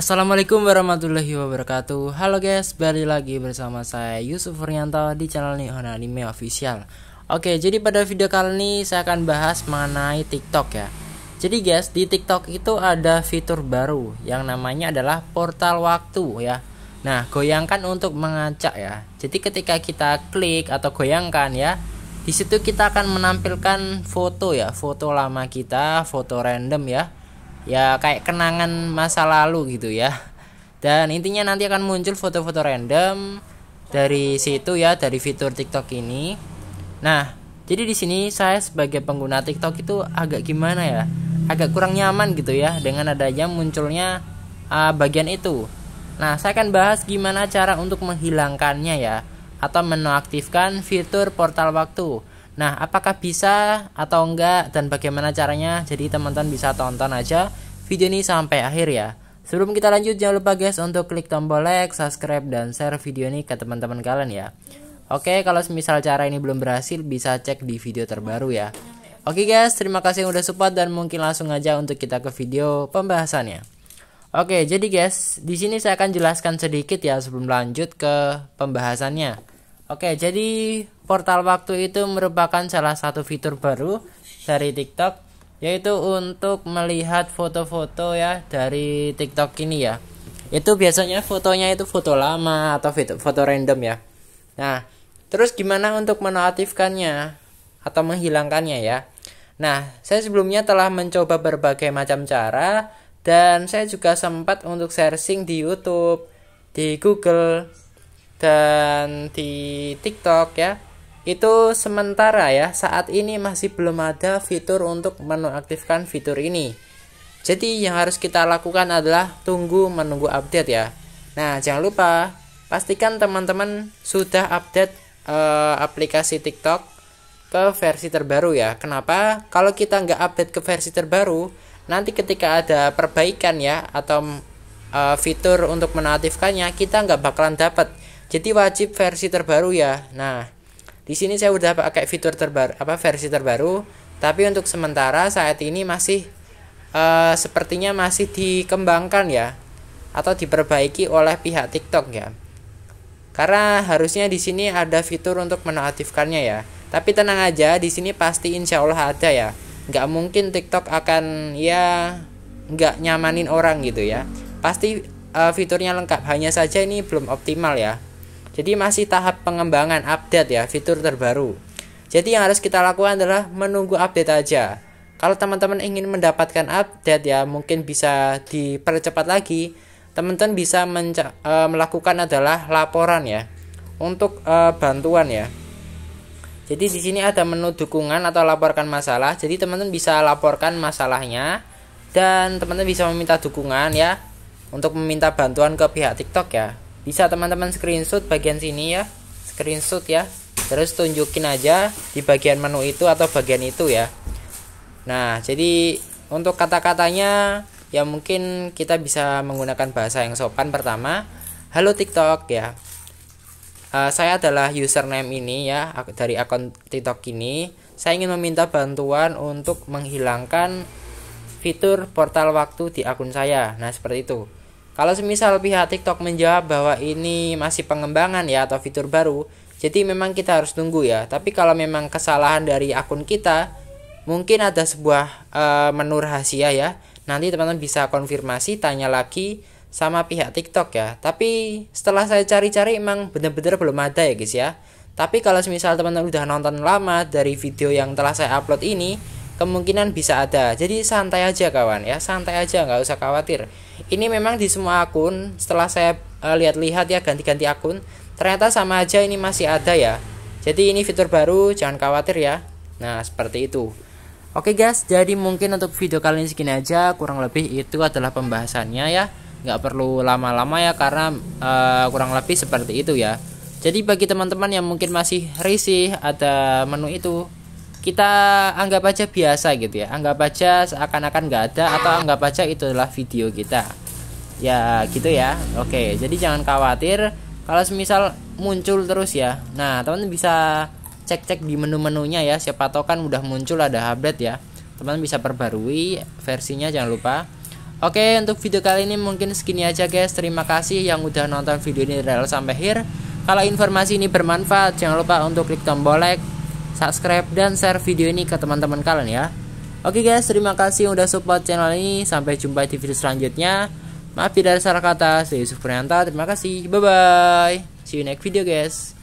Assalamualaikum warahmatullahi wabarakatuh Halo guys, balik lagi bersama saya Yusuf Furnianto di channel Nihon Anime Official Oke, jadi pada video kali ini saya akan bahas mengenai TikTok ya Jadi guys, di TikTok itu ada fitur baru yang namanya adalah portal waktu ya Nah, goyangkan untuk mengacak ya Jadi ketika kita klik atau goyangkan ya di situ kita akan menampilkan foto ya, foto lama kita, foto random ya ya kayak kenangan masa lalu gitu ya dan intinya nanti akan muncul foto-foto random dari situ ya dari fitur TikTok ini nah jadi di sini saya sebagai pengguna TikTok itu agak gimana ya agak kurang nyaman gitu ya dengan adanya munculnya uh, bagian itu nah saya akan bahas gimana cara untuk menghilangkannya ya atau menonaktifkan fitur portal waktu Nah, apakah bisa atau enggak dan bagaimana caranya? Jadi teman-teman bisa tonton aja video ini sampai akhir ya. Sebelum kita lanjut, jangan lupa guys untuk klik tombol like, subscribe, dan share video ini ke teman-teman kalian ya. Oke, kalau misal cara ini belum berhasil, bisa cek di video terbaru ya. Oke guys, terima kasih yang udah support dan mungkin langsung aja untuk kita ke video pembahasannya. Oke, jadi guys, di sini saya akan jelaskan sedikit ya sebelum lanjut ke pembahasannya. Oke, jadi Portal waktu itu merupakan salah satu fitur baru dari TikTok yaitu untuk melihat foto-foto ya dari TikTok ini ya. Itu biasanya fotonya itu foto lama atau foto, foto random ya. Nah, terus gimana untuk menonaktifkannya atau menghilangkannya ya? Nah, saya sebelumnya telah mencoba berbagai macam cara dan saya juga sempat untuk searching di YouTube, di Google, dan di TikTok ya itu sementara ya, saat ini masih belum ada fitur untuk menonaktifkan fitur ini. Jadi yang harus kita lakukan adalah tunggu menunggu update ya. Nah, jangan lupa pastikan teman-teman sudah update uh, aplikasi TikTok ke versi terbaru ya. Kenapa? Kalau kita nggak update ke versi terbaru, nanti ketika ada perbaikan ya atau uh, fitur untuk menonaktifkannya kita nggak bakalan dapat jadi wajib versi terbaru ya nah di sini saya sudah pakai fitur terbaru apa versi terbaru, tapi untuk sementara saat ini masih uh, sepertinya masih dikembangkan ya atau diperbaiki oleh pihak TikTok ya. Karena harusnya di sini ada fitur untuk menonaktifkannya ya. Tapi tenang aja, di sini pasti insya Allah ada ya. Nggak mungkin TikTok akan ya nggak nyamanin orang gitu ya. Pasti uh, fiturnya lengkap, hanya saja ini belum optimal ya. Jadi masih tahap pengembangan update ya fitur terbaru. Jadi yang harus kita lakukan adalah menunggu update aja. Kalau teman-teman ingin mendapatkan update ya mungkin bisa dipercepat lagi. Teman-teman bisa uh, melakukan adalah laporan ya untuk uh, bantuan ya. Jadi di sini ada menu dukungan atau laporkan masalah. Jadi teman-teman bisa laporkan masalahnya dan teman-teman bisa meminta dukungan ya untuk meminta bantuan ke pihak TikTok ya bisa teman-teman screenshot bagian sini ya screenshot ya terus tunjukin aja di bagian menu itu atau bagian itu ya nah jadi untuk kata-katanya ya mungkin kita bisa menggunakan bahasa yang sopan pertama halo tiktok ya uh, saya adalah username ini ya dari akun tiktok ini saya ingin meminta bantuan untuk menghilangkan fitur portal waktu di akun saya nah seperti itu kalau semisal pihak TikTok menjawab bahwa ini masih pengembangan ya atau fitur baru, jadi memang kita harus tunggu ya. Tapi kalau memang kesalahan dari akun kita, mungkin ada sebuah e, menu rahasia ya. Nanti teman-teman bisa konfirmasi, tanya lagi sama pihak TikTok ya. Tapi setelah saya cari-cari emang benar-benar belum ada ya guys ya. Tapi kalau semisal teman-teman udah nonton lama dari video yang telah saya upload ini, kemungkinan bisa ada jadi santai aja kawan ya santai aja nggak usah khawatir ini memang di semua akun setelah saya eh, lihat-lihat ya ganti-ganti akun ternyata sama aja ini masih ada ya jadi ini fitur baru jangan khawatir ya nah seperti itu Oke guys, jadi mungkin untuk video kali ini segini aja, kurang lebih itu adalah pembahasannya ya. Nggak perlu lama-lama ya karena uh, kurang lebih seperti itu ya. Jadi bagi teman-teman yang mungkin masih risih ada menu itu, kita anggap aja biasa gitu ya anggap aja seakan-akan nggak ada atau anggap aja itulah video kita ya gitu ya oke jadi jangan khawatir kalau semisal muncul terus ya nah teman bisa cek-cek di menu-menunya ya siapa tahu kan udah muncul ada update ya teman bisa perbarui versinya jangan lupa oke untuk video kali ini mungkin segini aja guys terima kasih yang udah nonton video ini real sampai akhir kalau informasi ini bermanfaat jangan lupa untuk klik tombol like subscribe dan share video ini ke teman-teman kalian ya. Oke guys, terima kasih udah support channel ini. Sampai jumpa di video selanjutnya. Maaf tidak ada salah kata. Saya Yusuf Prianta. Terima kasih. Bye bye. See you next video guys.